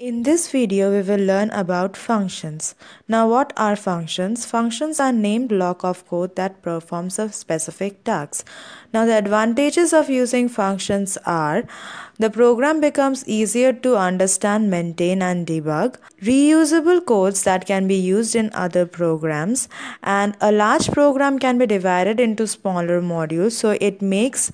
In this video, we will learn about functions. Now, what are functions? Functions are named block of code that performs a specific task. Now the advantages of using functions are the program becomes easier to understand, maintain and debug, reusable codes that can be used in other programs and a large program can be divided into smaller modules so it makes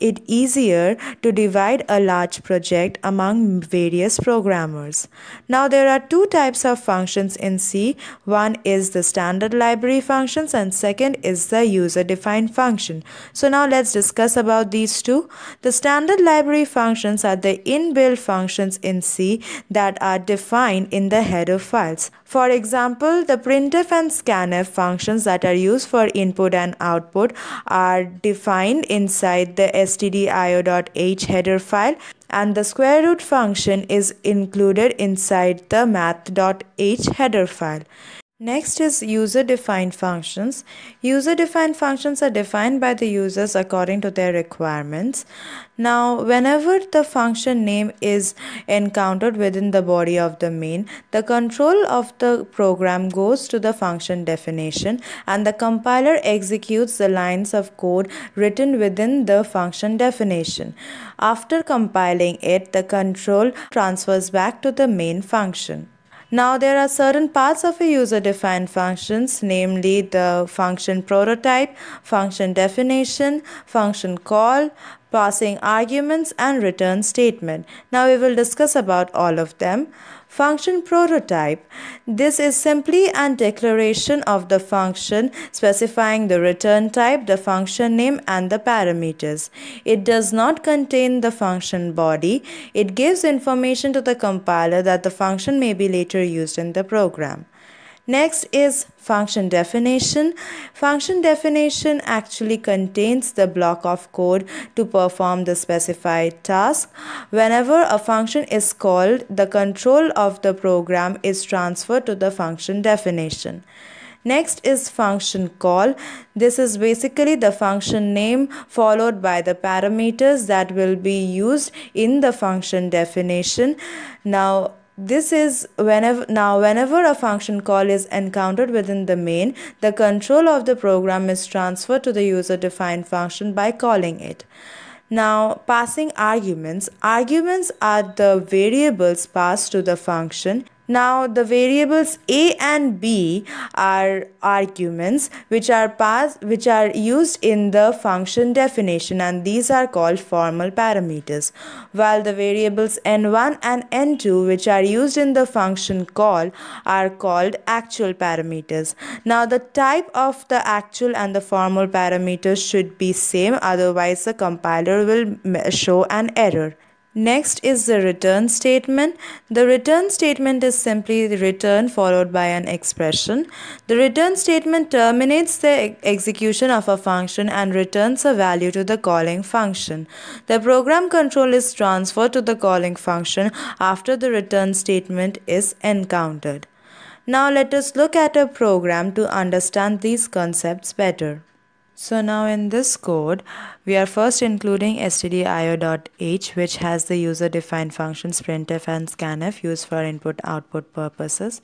it easier to divide a large project among various programmers. Now there are two types of functions in C. One is the standard library functions and second is the user defined function. So now let's let's discuss about these two. The standard library functions are the inbuilt functions in C that are defined in the header files. For example, the printf and scanf functions that are used for input and output are defined inside the stdio.h header file and the square root function is included inside the math.h header file. Next is user-defined functions. User-defined functions are defined by the users according to their requirements. Now, whenever the function name is encountered within the body of the main, the control of the program goes to the function definition and the compiler executes the lines of code written within the function definition. After compiling it, the control transfers back to the main function. Now there are certain parts of a user-defined functions, namely the function prototype, function definition, function call, passing arguments and return statement. Now we will discuss about all of them function prototype. This is simply an declaration of the function specifying the return type, the function name and the parameters. It does not contain the function body. It gives information to the compiler that the function may be later used in the program. Next is function definition. Function definition actually contains the block of code to perform the specified task. Whenever a function is called, the control of the program is transferred to the function definition. Next is function call. This is basically the function name followed by the parameters that will be used in the function definition. Now this is whenever now whenever a function call is encountered within the main the control of the program is transferred to the user defined function by calling it now passing arguments arguments are the variables passed to the function now the variables a and b are arguments which are passed which are used in the function definition and these are called formal parameters while the variables n1 and n2 which are used in the function call are called actual parameters. Now the type of the actual and the formal parameters should be same otherwise the compiler will show an error. Next is the return statement. The return statement is simply the return followed by an expression. The return statement terminates the execution of a function and returns a value to the calling function. The program control is transferred to the calling function after the return statement is encountered. Now let us look at a program to understand these concepts better. So now in this code, we are first including stdio.h which has the user defined functions printf and scanf used for input output purposes.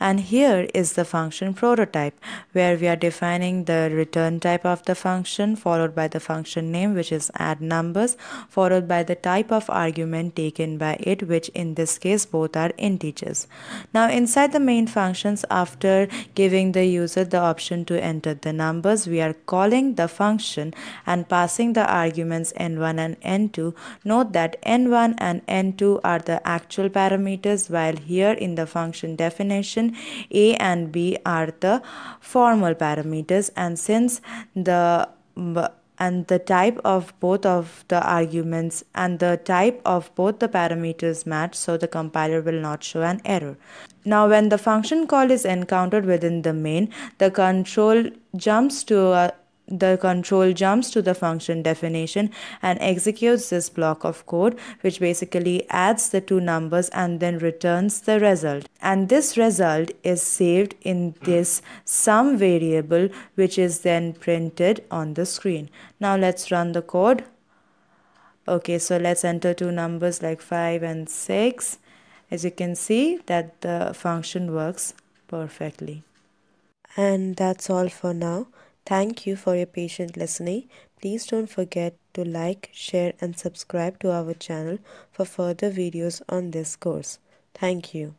And here is the function prototype where we are defining the return type of the function followed by the function name which is add numbers followed by the type of argument taken by it which in this case both are integers. Now inside the main functions after giving the user the option to enter the numbers we are calling calling the function and passing the arguments n1 and n2. Note that n1 and n2 are the actual parameters while here in the function definition a and b are the formal parameters and since the and the type of both of the arguments and the type of both the parameters match so the compiler will not show an error. Now when the function call is encountered within the main, the control jumps to a the control jumps to the function definition and executes this block of code which basically adds the two numbers and then returns the result and this result is saved in this sum variable which is then printed on the screen now let's run the code okay so let's enter two numbers like 5 and 6 as you can see that the function works perfectly and that's all for now Thank you for your patient listening. Please don't forget to like, share and subscribe to our channel for further videos on this course. Thank you.